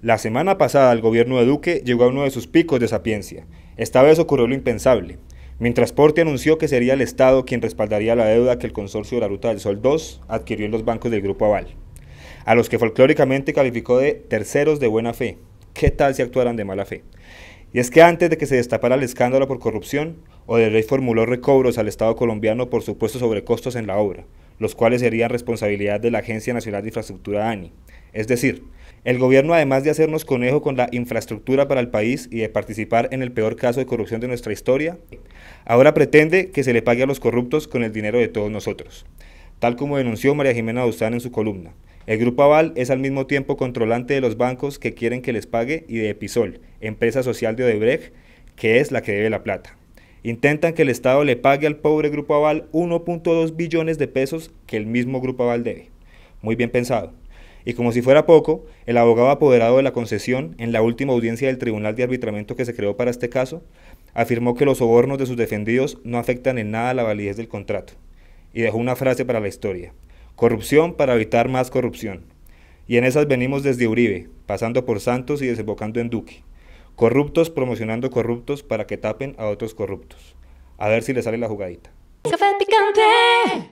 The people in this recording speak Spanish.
La semana pasada el gobierno de Duque llegó a uno de sus picos de sapiencia. Esta vez ocurrió lo impensable. Mientras Porte anunció que sería el Estado quien respaldaría la deuda que el consorcio de la Ruta del Sol 2 adquirió en los bancos del Grupo Aval, a los que folclóricamente calificó de terceros de buena fe. ¿Qué tal si actuaran de mala fe? Y es que antes de que se destapara el escándalo por corrupción, Odebrecht formuló recobros al Estado colombiano por supuestos sobrecostos en la obra, los cuales serían responsabilidad de la Agencia Nacional de Infraestructura ANI. Es decir, el gobierno, además de hacernos conejo con la infraestructura para el país y de participar en el peor caso de corrupción de nuestra historia, ahora pretende que se le pague a los corruptos con el dinero de todos nosotros, tal como denunció María Jimena Dustán en su columna. El Grupo Aval es al mismo tiempo controlante de los bancos que quieren que les pague y de Episol, empresa social de Odebrecht, que es la que debe la plata. Intentan que el Estado le pague al pobre Grupo Aval 1.2 billones de pesos que el mismo Grupo Aval debe. Muy bien pensado. Y como si fuera poco, el abogado apoderado de la concesión, en la última audiencia del Tribunal de Arbitramiento que se creó para este caso, afirmó que los sobornos de sus defendidos no afectan en nada la validez del contrato. Y dejó una frase para la historia. Corrupción para evitar más corrupción. Y en esas venimos desde Uribe, pasando por Santos y desembocando en Duque. Corruptos promocionando corruptos para que tapen a otros corruptos. A ver si le sale la jugadita. Café picante.